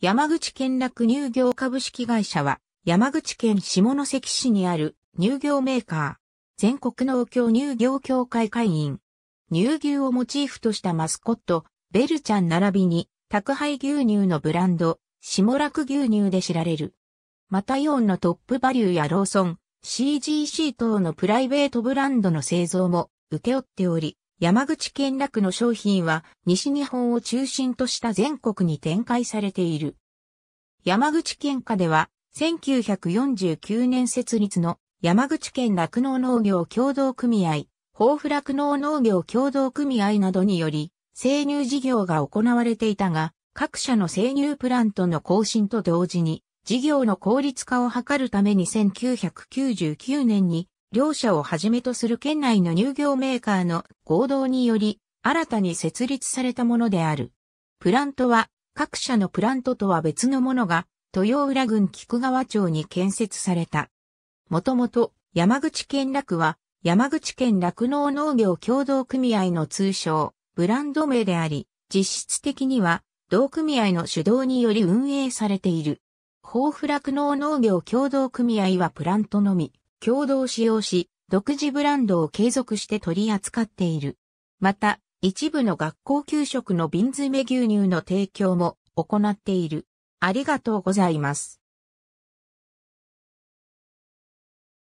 山口県楽乳業株式会社は、山口県下関市にある乳業メーカー、全国農協乳業協会会員、乳牛をモチーフとしたマスコット、ベルちゃん並びに、宅配牛乳のブランド、下楽牛乳で知られる。またイオンのトップバリューやローソン、CGC 等のプライベートブランドの製造も受け負っており、山口県楽の商品は西日本を中心とした全国に展開されている。山口県下では1949年設立の山口県楽農農業協同組合、豊富楽農農業協同組合などにより生乳事業が行われていたが、各社の生乳プラントの更新と同時に事業の効率化を図るために1999年に両社をはじめとする県内の乳業メーカーの合同により、新たに設立されたものである。プラントは、各社のプラントとは別のものが、豊浦郡菊川町に建設された。もともと、山口県楽は、山口県楽農農業協同組合の通称、ブランド名であり、実質的には、同組合の主導により運営されている。豊富楽農農業協同組合はプラントのみ、共同使用し、独自ブランドを継続して取り扱っている。また、一部の学校給食の瓶詰め牛乳の提供も行っている。ありがとうございます。